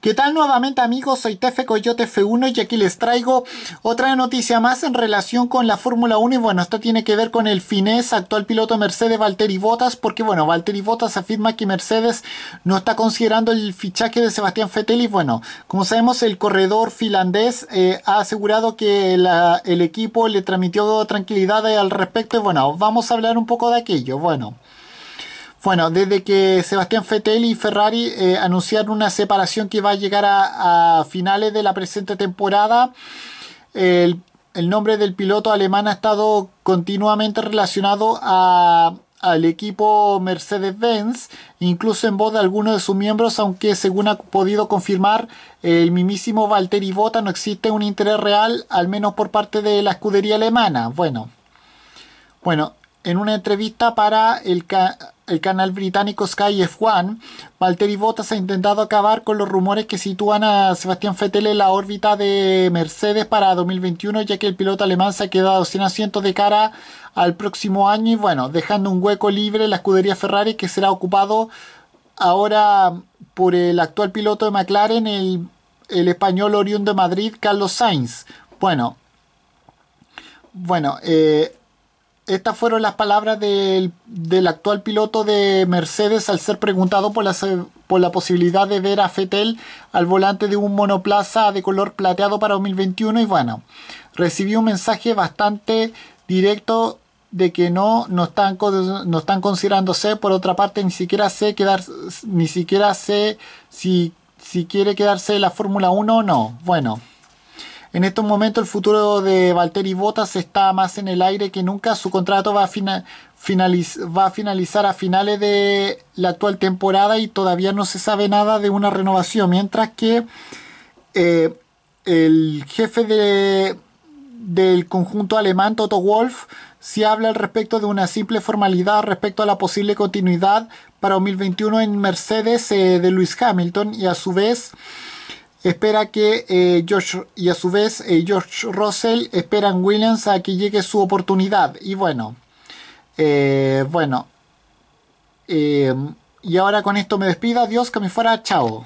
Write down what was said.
¿Qué tal nuevamente amigos? Soy Tefe Coyote F1 y aquí les traigo otra noticia más en relación con la Fórmula 1 y bueno, esto tiene que ver con el finés actual piloto Mercedes Valtteri Bottas porque bueno, Valtteri Bottas afirma que Mercedes no está considerando el fichaje de Sebastián Vettel y bueno, como sabemos el corredor finlandés eh, ha asegurado que el equipo le transmitió tranquilidad al respecto y bueno, vamos a hablar un poco de aquello. Bueno. Bueno, desde que Sebastián Fettel y Ferrari eh, anunciaron una separación que va a llegar a, finales de la presente temporada, el, nombre del piloto alemán ha estado continuamente relacionado a, al equipo Mercedes-Benz, incluso en voz de algunos de sus miembros, aunque según ha podido confirmar el mismísimo Valtteri Bota, no existe un interés real, al menos por parte de la escudería alemana. Bueno, bueno, en una entrevista para el, canal británico Sky F1, Valtteri Bottas ha intentado acabar con los rumores que sitúan a Sebastián Vettel en la órbita de Mercedes para 2021, ya que el piloto alemán se ha quedado sin asientos de cara al próximo año y bueno, dejando un hueco libre en la escudería Ferrari que será ocupado ahora por el actual piloto de McLaren, el, el español oriundo de Madrid, Carlos Sainz. Bueno, bueno, eh, estas fueron las palabras del, actual piloto de Mercedes al ser preguntado por la, por la posibilidad de ver a Fettel al volante de un monoplaza de color plateado para 2021 y bueno, recibió un mensaje bastante directo de que no, no están, no están considerándose, por otra parte ni siquiera sé ni siquiera sé si, si quiere quedarse en la Fórmula 1 o no. Bueno, en estos momentos el futuro de Valtteri Bottas está más en el aire que nunca. Su contrato va a, finalizar a finales de la actual temporada y todavía no se sabe nada de una renovación. Mientras que eh, el jefe de, del conjunto alemán, Toto Wolf, ...sí habla al respecto de una simple formalidad respecto a la posible continuidad para 2021 en Mercedes eh, de Lewis Hamilton y a su vez espera que eh, George y a su vez eh, George Russell esperan Williams a que llegue su oportunidad y bueno eh, bueno eh, y ahora con esto me despido adiós que me fuera chao